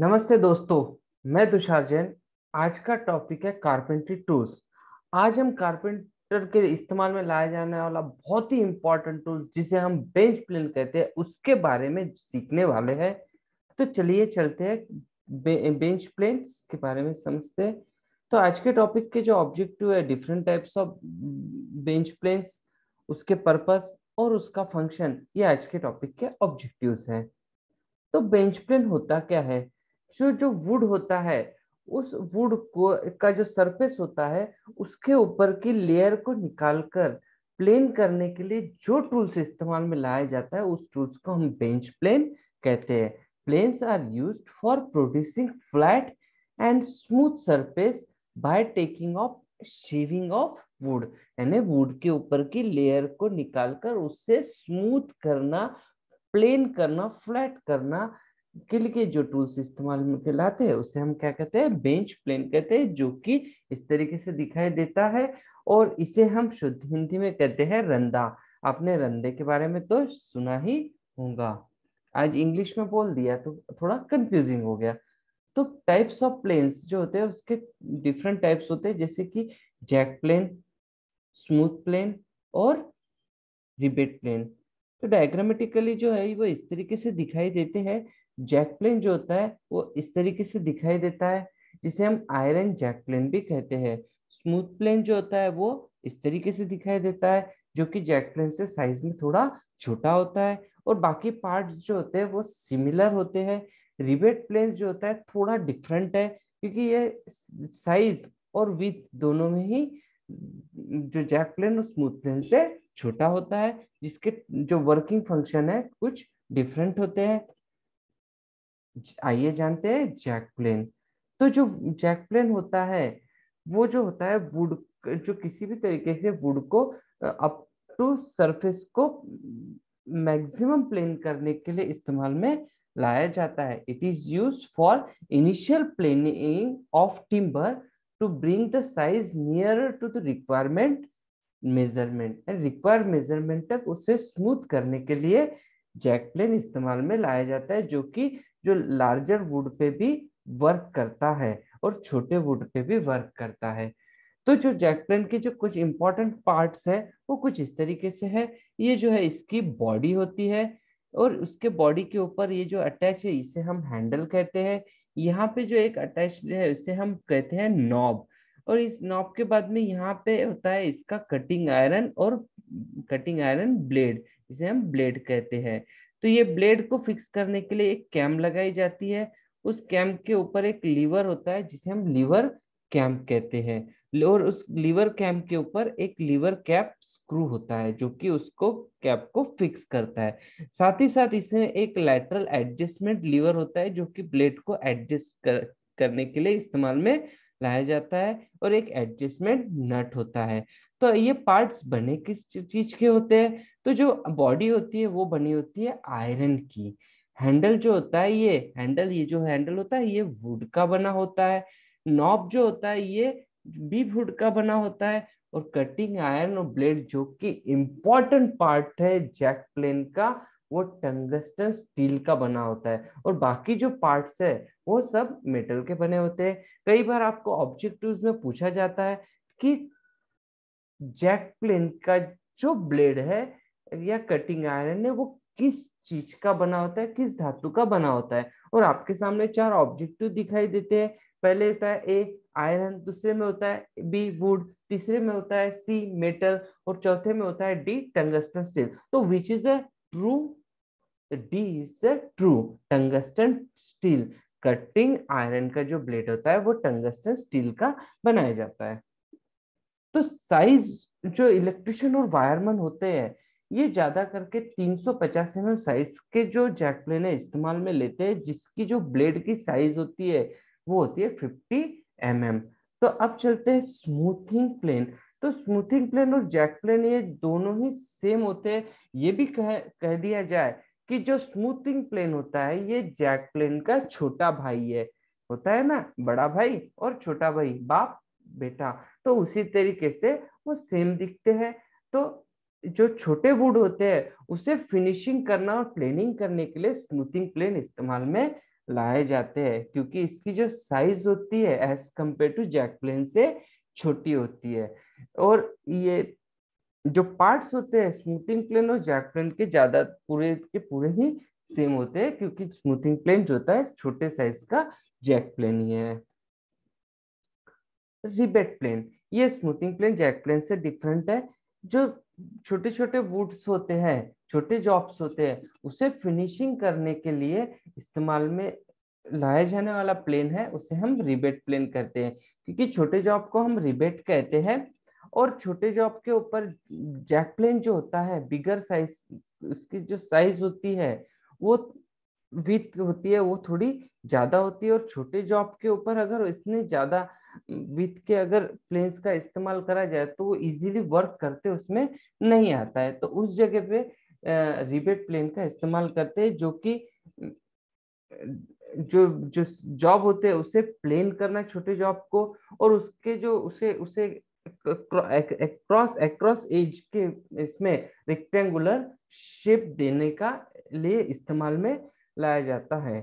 नमस्ते दोस्तों मैं तुषार जैन आज का टॉपिक है कारपेंट्री टूल्स आज हम कारपेंटर के इस्तेमाल में लाया जाने वाला बहुत ही इंपॉर्टेंट टूल्स जिसे हम बेंच प्लेन कहते हैं उसके बारे में सीखने वाले हैं तो चलिए चलते हैं बे, बेंच प्लेन के बारे में समझते हैं तो आज के टॉपिक के जो ऑब्जेक्टिव है different types of bench plane उसके पर्पस और उसका फंक्शन ये आज के टॉपिक के ऑब्जेक्टिव्स हैं तो बेंच प्लेन होता क्या है जो जो वुड होता है उस वुड को का जो सरफेस होता है उसके ऊपर की लेयर को निकालकर प्लेन करने के लिए जो टूल्स इस्तेमाल में लाया जाता है उस टूल्स को हम बेंच प्लेन कहते हैं planes are used for producing flat and smooth surface by taking off shaving off wood यानी वुड के ऊपर की लेयर को निकालकर उससे स्मूथ करना प्लेन करना फ्लैट करना के लिए जो टूल्स इस्तेमाल में लाते हैं उसे हम क्या कहते हैं बेंच प्लेन कहते हैं जो कि इस तरीके से दिखाई देता है और इसे हम शुद्ध हिंदी में कहते हैं रंदा आपने रंदे के बारे में तो सुना ही होगा आज इंग्लिश में बोल दिया तो थोड़ा कंफ्यूजिंग हो गया तो टाइप्स ऑफ प्लेन्स जो होते हैं उसके डिफरेंट टाइप्स होते हैं जैसे कि जैक प्लेन स्मूथ प्लेन और रिबेट प्लेन तो डायग्रामेटिकली जो है वो इस तरीके से दिखाई देते हैं जैकप्लेन जो होता है वो इस तरीके से दिखाई देता है जिसे हम आयरन जैकप्लेन भी कहते हैं स्मूथ प्लेन जो होता है वो इस तरीके से दिखाई देता है जो कि जैकप्लेन से साइज में थोड़ा छोटा होता है और बाकी पार्ट्स जो होते हैं वो सिमिलर होते हैं रिबेट प्लेन जो होता है थोड़ा डिफरेंट है क्योंकि ये साइज और विथ दोनों में ही जो जैक प्लेन और स्मूथ प्लेन से छोटा होता है जिसके जो वर्किंग फंक्शन है कुछ डिफरेंट होते हैं आइए जानते हैं जैकप्लेन तो जो जैकप्लेन होता है वो जो होता है वुड जो किसी भी तरीके से वुड को अप टू सरफेस को मैक्सिमम प्लेन करने के लिए इस्तेमाल में लाया जाता है it is use for initial planning of timber to bring the size near to the requirement measurement and require measurement तक उसे स्मूथ करने के लिए जैक प्लेन इस्तेमाल में लाया जाता है जो कि जो लार्जर वुड पे भी वर्क करता है और छोटे वुड पे भी वर्क करता है तो जो जैकप्लेन के जो कुछ इंपॉर्टेंट पार्ट्स है वो कुछ इस तरीके से है ये जो है इसकी बॉडी होती है और उसके बॉडी के ऊपर ये जो अटैच है इसे हम हैंडल कहते हैं यहाँ पे जो एक अटैच है इसे हम कहते हैं नॉब और इस नॉब के बाद में यहाँ पे होता है इसका कटिंग आयरन और कटिंग आयरन ब्लेड इसे हम ब्लेड कहते हैं तो ये ब्लेड को फिक्स करने के लिए एक कैम लगाई जाती है उस कैम के ऊपर एक लीवर होता है जिसे हम लीवर कैम कहते हैं और उस लीवर कैम के ऊपर एक लीवर कैप स्क्रू होता है जो कि उसको कैप को फिक्स करता है साथ ही साथ इसमें एक लैटरल एडजस्टमेंट लीवर होता है जो कि ब्लेड को एडजस्ट कर, करने के लिए इस्तेमाल में लाया जाता है और एक एडजस्टमेंट नट होता है तो ये पार्ट्स बने किस चीज के होते हैं तो जो बॉडी होती है वो बनी होती है आयरन की हैंडल जो होता है ये हैंडल ये जो हैंडल होता है ये वुड का बना होता है नॉब जो होता है ये भी वुड का बना होता है और कटिंग आयरन और ब्लेड जो कि इम्पोर्टेंट पार्ट है जैक प्लेन का वो टंगस्टन स्टील का बना होता है और बाकी जो पार्ट्स है वो सब मेटल के बने होते हैं कई बार आपको ऑब्जेक्टिव में पूछा जाता है कि जैक प्लेन का जो ब्लेड है या कटिंग आयरन है वो किस चीज का बना होता है किस धातु का बना होता है और आपके सामने चार ऑब्जेक्टिव दिखाई देते हैं पहले होता है ए आयरन दूसरे में होता है बी वुड तीसरे में होता है सी मेटल और चौथे में होता है डी टंगस्टन स्टील तो which is a true the is true tungsten steel cutting iron का जो ब्लेड होता है वो टंगस्टन स्टील का बनाया जाता है तो साइज जो इलेक्ट्रिशियन और वायरमैन होते हैं ये ज्यादा करके 350 सौ साइज mm के जो जैक प्लेन है इस्तेमाल में लेते हैं जिसकी जो ब्लेड की साइज होती है वो होती है 50 mm तो अब चलते हैं स्मूथिंग प्लेन तो स्मूथिंग प्लेन और जैक प्लेन ये दोनों ही सेम होते हैं ये भी कह कह दिया जाए कि जो स्मूथिंग प्लेन होता है ये जैक प्लेन का छोटा भाई है होता है ना बड़ा भाई और छोटा भाई बाप बेटा तो उसी तरीके से वो सेम दिखते हैं तो जो छोटे वुड होते हैं उसे फिनिशिंग करना और प्लेनिंग करने के लिए स्मूथिंग प्लेन इस्तेमाल में लाए जाते हैं क्योंकि इसकी जो साइज होती है as compare to jack plane से छोटी होती है और ये जो पार्ट्स होते हैं स्मूथिंग प्लेन और जैक प्लेन के ज्यादा पूरे के पूरे ही सेम होते हैं क्योंकि स्मूथिंग प्लेन जो होता है छोटे साइज का जैक प्लेन ही है रिबेट प्लेन ये स्मूथिंग प्लेन जैक प्लेन से डिफरेंट है जो छोटे छोटे वुड्स होते हैं छोटे जॉब्स होते हैं उसे फिनिशिंग करने के लिए इस्तेमाल में लाया जाने वाला प्लेन है उसे हम रिबेट प्लेन कहते हैं क्योंकि छोटे जॉब को हम रिबेट कहते हैं और छोटे जॉब के ऊपर जैकप्लेन जो होता है बिगर साइज उसकी जो साइज होती है वो विथ होती है वो थोड़ी ज्यादा होती है और छोटे जॉब के ऊपर अगर इतने ज्यादा विथ के अगर प्लेन्स का इस्तेमाल करा जाए तो वो इजीली वर्क करते उसमें नहीं आता है तो उस जगह पे रिबेट प्लेन का इस्तेमाल करते हैं जो कि जो जो जॉब होते हैं उसे प्लेन करना छोटे जॉब को और उसके जो उसे उसे अक्रॉस अक्रॉस एज के इसमें रेक्टेंगुलर शेप देने का लिए इस्तेमाल में लाया जाता है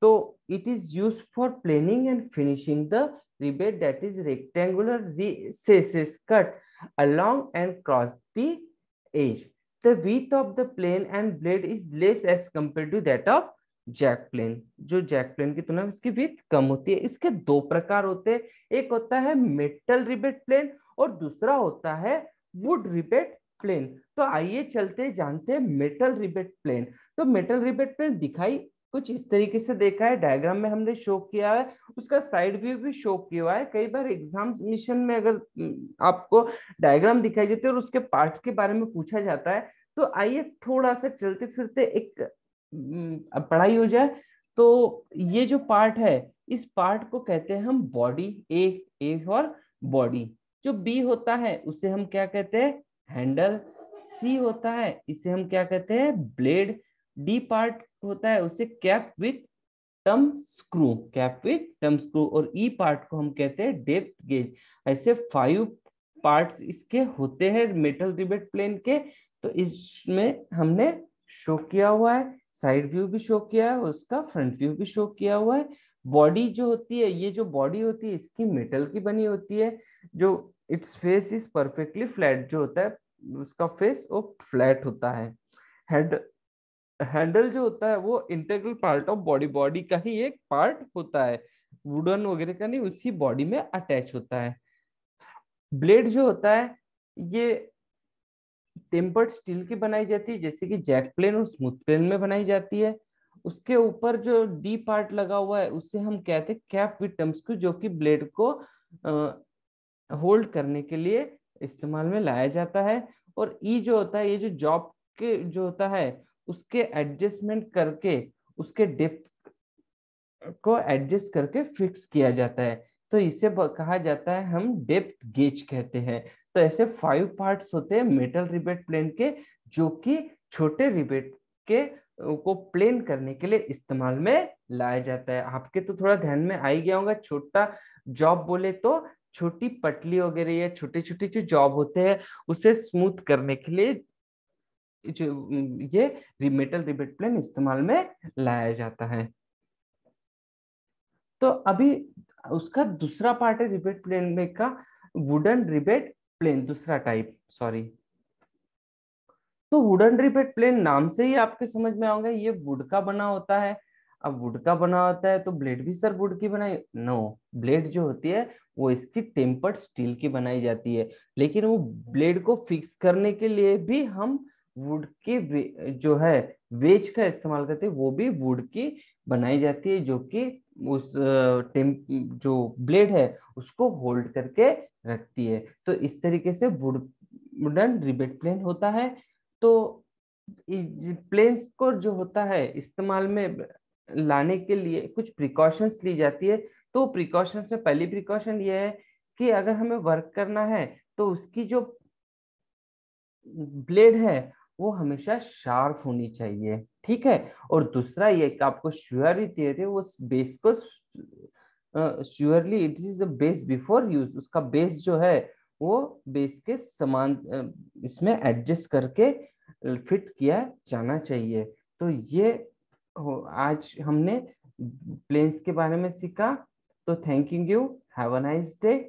तो it is use for planing and finishing the rebate that is rectangular recesses cut along and cross the edge the width of the plane and blade is less as compare to that of jack plane जो jack plane की तुलना में इसकी with कम होती है इसके दो प्रकार होते हैं एक होता है मेटल रिबेट प्लेन और दूसरा होता है वुड रिबेट प्लेन तो आइए चलते जानते हैं मेटल रिबेट प्लेन तो मेटल रिबेट प्लेन दिखाई कुछ इस तरीके से देखा है डायग्राम में हमने शो किया है उसका साइड व्यू भी शो किया हुआ है कई बार एग्जाम मिशन में अगर हम्म, आपको डायग्राम दिखाई देते हैं और उसके पार्ट के बारे में पूछा जाता है तो आइए थोड़ा सा चलते फिरते एक हम्म, पढ़ाई हो जाए तो ये जो पार्ट है इस पार्ट को कहते हैं हम body A A for body जो बी होता है उसे हम क्या कहते हैं हैंडल सी होता है इसे हम क्या कहते हैं ब्लेड डी पार्ट होता है उसे cap with thumb screw cap with thumb screw और ई e पार्ट को हम कहते हैं डेप्थ गेज ऐसे फाइव पार्ट्स इसके होते हैं मेटल रिबेट प्लेन के तो इसमें हमने शो किया हुआ है साइड व्यू भी शो किया है उसका फ्रंट व्यू भी शो किया हुआ है बॉडी जो होती है ये जो बॉडी होती है इसकी मेटल की बनी होती है जो its face is perfectly flat जो होता है उसका फेस वो फ्लैट होता है हेड हैंडल जो होता है वो integral part of body body का ही एक पार्ट होता है वुडन वगैरह का नहीं उसी बॉडी में अटैच होता है ब्लेड जो होता है ये टेम्पर्ड स्टील की बनाई जाती है जैसे कि जैक प्लेन और स्मूथ प्लेन में बनाई जाती है उसके ऊपर जो डी पार्ट लगा हुआ है उसे हम कहते हैं कैप विथ को जो कि ब्लेड को होल्ड करने के लिए इस्तेमाल में लाया जाता है और ई e जो होता है ये जो जॉब के जो होता है उसके एडजस्टमेंट करके उसके डेप्थ को एडजस्ट करके फिक्स किया जाता है तो इसे कहा जाता है हम डेप्थ गेज कहते हैं तो ऐसे फाइव पार्ट्स होते हैं मेटल रिबेट प्लेन के जो कि छोटे रिबेट के को प्लेन करने के लिए इस्तेमाल में लाया जाता है आपके तो थोड़ा ध्यान में आ ही गया होगा छोटा जॉब बोले तो छोटी पटली वगैरह या छोटे छोटे जो जॉब होते हैं उसे स्मूथ करने के लिए जो ये मेटल रिबेट प्लेन इस्तेमाल में लाया जाता है तो अभी उसका दूसरा पार्ट है रिबेट प्लेन में का वुडन रिबेट प्लेन दूसरा टाइप सॉरी तो वुडन रिबेट प्लेन नाम से ही आपके समझ में आऊंगा ये वुड का बना होता है अब वुड का बना होता है तो ब्लेड भी सर वुड की बनाई नो ब्लेड जो होती है वो इसकी टेम्पर्ड स्टील की बनाई जाती है लेकिन वो ब्लेड को फिक्स करने के लिए भी हम वुड की जो है वेज का इस्तेमाल करते हैं वो भी वुड की बनाई जाती है जो कि उस टेम जो ब्लेड है उसको होल्ड करके रखती है तो इस तरीके से वुड वुडन रिबेट प्लेन होता है तो प्लेन्स को जो होता है इस्तेमाल में लाने के लिए कुछ प्रिकॉशंस ली जाती है तो प्रिकॉशंस में पहली प्रिकॉशन ये है कि अगर हमें वर्क करना है तो उसकी जो ब्लेड है वो हमेशा शार्प होनी चाहिए ठीक है और दूसरा ये कि आपको श्योरिटी दे रहे वो बेस को surely it is a base before use उसका बेस जो है वो बेस के समान इसमें एडजस्ट करके फिट किया जाना चाहिए तो ये आज हमने प्लेन्स के बारे में सीखा तो thank you have a nice day